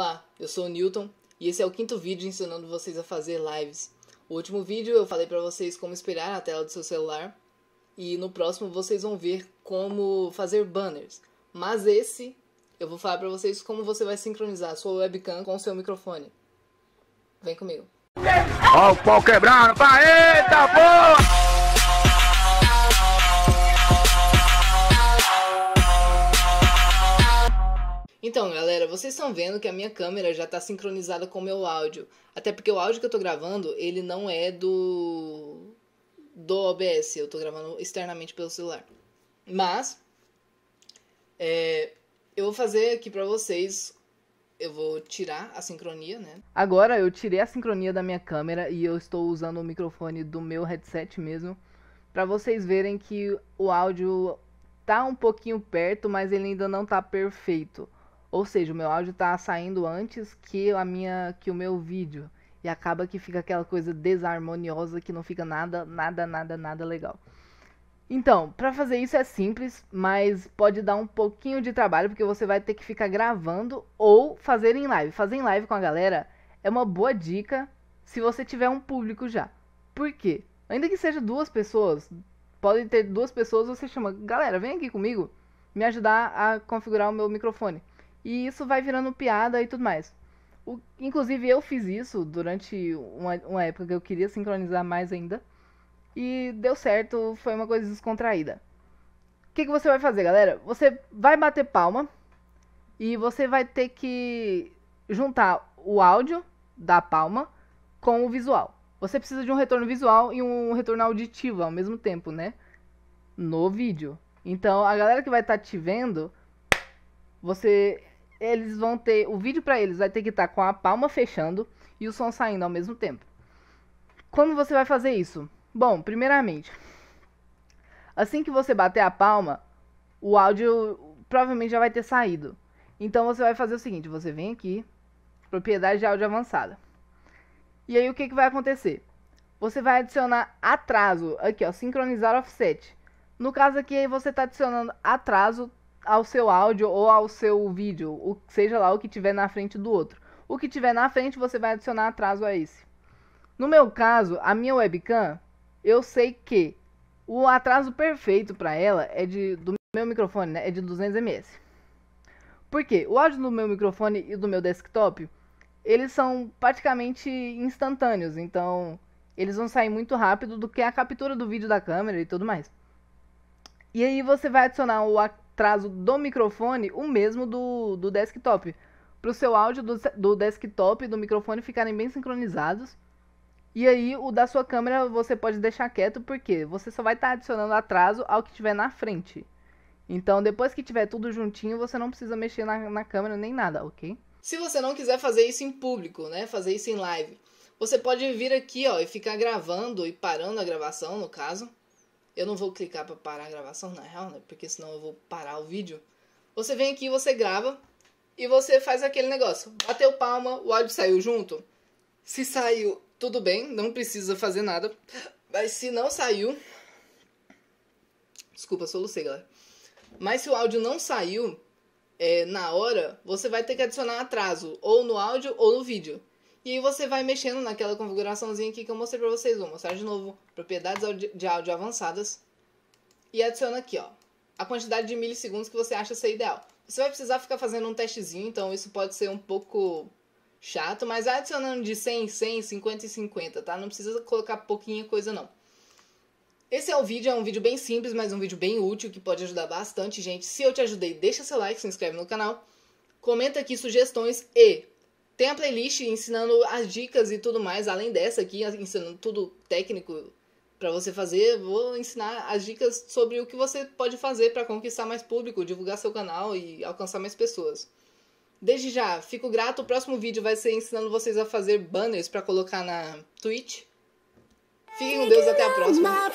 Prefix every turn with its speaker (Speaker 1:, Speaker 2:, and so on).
Speaker 1: Olá, eu sou o Newton e esse é o quinto vídeo ensinando vocês a fazer lives. O último vídeo eu falei para vocês como esperar a tela do seu celular e no próximo vocês vão ver como fazer banners. Mas esse eu vou falar para vocês como você vai sincronizar a sua webcam com o seu microfone. Vem comigo. Ó o pau quebrando, eita porra! Então, galera, vocês estão vendo que a minha câmera já está sincronizada com o meu áudio. Até porque o áudio que eu estou gravando, ele não é do do OBS, eu estou gravando externamente pelo celular. Mas é, eu vou fazer aqui para vocês eu vou tirar a sincronia, né? Agora eu tirei a sincronia da minha câmera e eu estou usando o microfone do meu headset mesmo, para vocês verem que o áudio tá um pouquinho perto, mas ele ainda não tá perfeito. Ou seja, o meu áudio está saindo antes que a minha que o meu vídeo e acaba que fica aquela coisa desarmoniosa que não fica nada, nada, nada, nada legal. Então, para fazer isso é simples, mas pode dar um pouquinho de trabalho porque você vai ter que ficar gravando ou fazer em live. Fazer em live com a galera é uma boa dica se você tiver um público já. Por quê? Ainda que seja duas pessoas, pode ter duas pessoas, você chama, galera, vem aqui comigo me ajudar a configurar o meu microfone. E isso vai virando piada e tudo mais. O, inclusive, eu fiz isso durante uma, uma época que eu queria sincronizar mais ainda. E deu certo, foi uma coisa descontraída. O que, que você vai fazer, galera? Você vai bater palma e você vai ter que juntar o áudio da palma com o visual. Você precisa de um retorno visual e um retorno auditivo ao mesmo tempo, né? No vídeo. Então, a galera que vai estar tá te vendo, você eles vão ter. O vídeo para eles vai ter que estar tá com a palma fechando e o som saindo ao mesmo tempo. Como você vai fazer isso? Bom, primeiramente, assim que você bater a palma, o áudio provavelmente já vai ter saído. Então você vai fazer o seguinte: você vem aqui, propriedade de áudio avançada. E aí o que, que vai acontecer? Você vai adicionar atraso aqui, ó, sincronizar offset. No caso aqui, aí você está adicionando atraso ao seu áudio ou ao seu vídeo, o, seja lá o que tiver na frente do outro. O que tiver na frente você vai adicionar atraso a esse. No meu caso, a minha webcam, eu sei que o atraso perfeito para ela é de do meu microfone, né, é de 200 ms. Porque o áudio do meu microfone e do meu desktop, eles são praticamente instantâneos, então eles vão sair muito rápido do que a captura do vídeo da câmera e tudo mais. E aí você vai adicionar o atraso do microfone o mesmo do, do desktop. Para o seu áudio do, do desktop e do microfone ficarem bem sincronizados. E aí o da sua câmera você pode deixar quieto porque você só vai estar tá adicionando atraso ao que tiver na frente. Então depois que tiver tudo juntinho você não precisa mexer na, na câmera nem nada, ok? Se você não quiser fazer isso em público, né, fazer isso em live, você pode vir aqui ó, e ficar gravando e parando a gravação no caso eu não vou clicar para parar a gravação, na real, né? Porque senão eu vou parar o vídeo. Você vem aqui, você grava e você faz aquele negócio. Bateu palma, o áudio saiu junto. Se saiu, tudo bem, não precisa fazer nada. Mas se não saiu. Desculpa, solucei, galera. Mas se o áudio não saiu é, na hora, você vai ter que adicionar atraso ou no áudio ou no vídeo. E aí você vai mexendo naquela configuraçãozinha aqui que eu mostrei pra vocês. Vou mostrar de novo, propriedades de áudio avançadas. E adiciona aqui, ó, a quantidade de milissegundos que você acha ser ideal. Você vai precisar ficar fazendo um testezinho, então isso pode ser um pouco chato, mas adicionando de 100 em 100, 50 e 50, tá? Não precisa colocar pouquinha coisa, não. Esse é o vídeo, é um vídeo bem simples, mas um vídeo bem útil, que pode ajudar bastante, gente. Se eu te ajudei, deixa seu like, se inscreve no canal, comenta aqui sugestões e tem a playlist ensinando as dicas e tudo mais, além dessa aqui, ensinando tudo técnico para você fazer, vou ensinar as dicas sobre o que você pode fazer para conquistar mais público, divulgar seu canal e alcançar mais pessoas. Desde já, fico grato. O próximo vídeo vai ser ensinando vocês a fazer banners para colocar na Twitch. Fiquem com Deus, até a próxima.